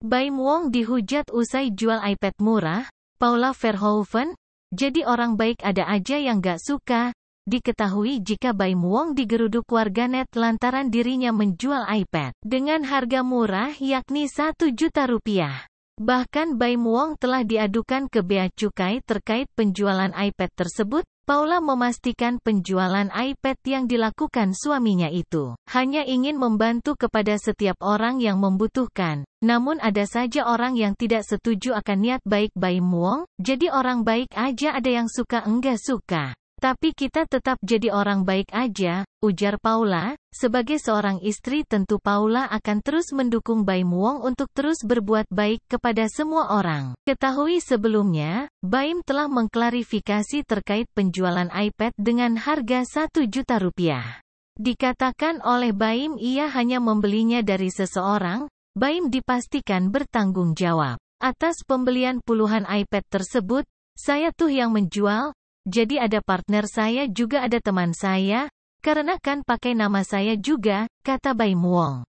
Baim Wong dihujat usai jual iPad murah, Paula Verhoeven, jadi orang baik ada aja yang gak suka, diketahui jika Baim Wong digeruduk warganet lantaran dirinya menjual iPad dengan harga murah yakni 1 juta rupiah. Bahkan Bai Wong telah diadukan ke Bea Cukai terkait penjualan iPad tersebut. Paula memastikan penjualan iPad yang dilakukan suaminya itu hanya ingin membantu kepada setiap orang yang membutuhkan. Namun ada saja orang yang tidak setuju akan niat baik Bai Wong, jadi orang baik aja ada yang suka enggak suka. Tapi kita tetap jadi orang baik aja, ujar Paula. Sebagai seorang istri tentu Paula akan terus mendukung Baim Wong untuk terus berbuat baik kepada semua orang. Ketahui sebelumnya, Baim telah mengklarifikasi terkait penjualan iPad dengan harga 1 juta rupiah. Dikatakan oleh Baim ia hanya membelinya dari seseorang, Baim dipastikan bertanggung jawab. Atas pembelian puluhan iPad tersebut, saya tuh yang menjual, jadi ada partner saya juga ada teman saya, karena kan pakai nama saya juga, kata Bai Muong.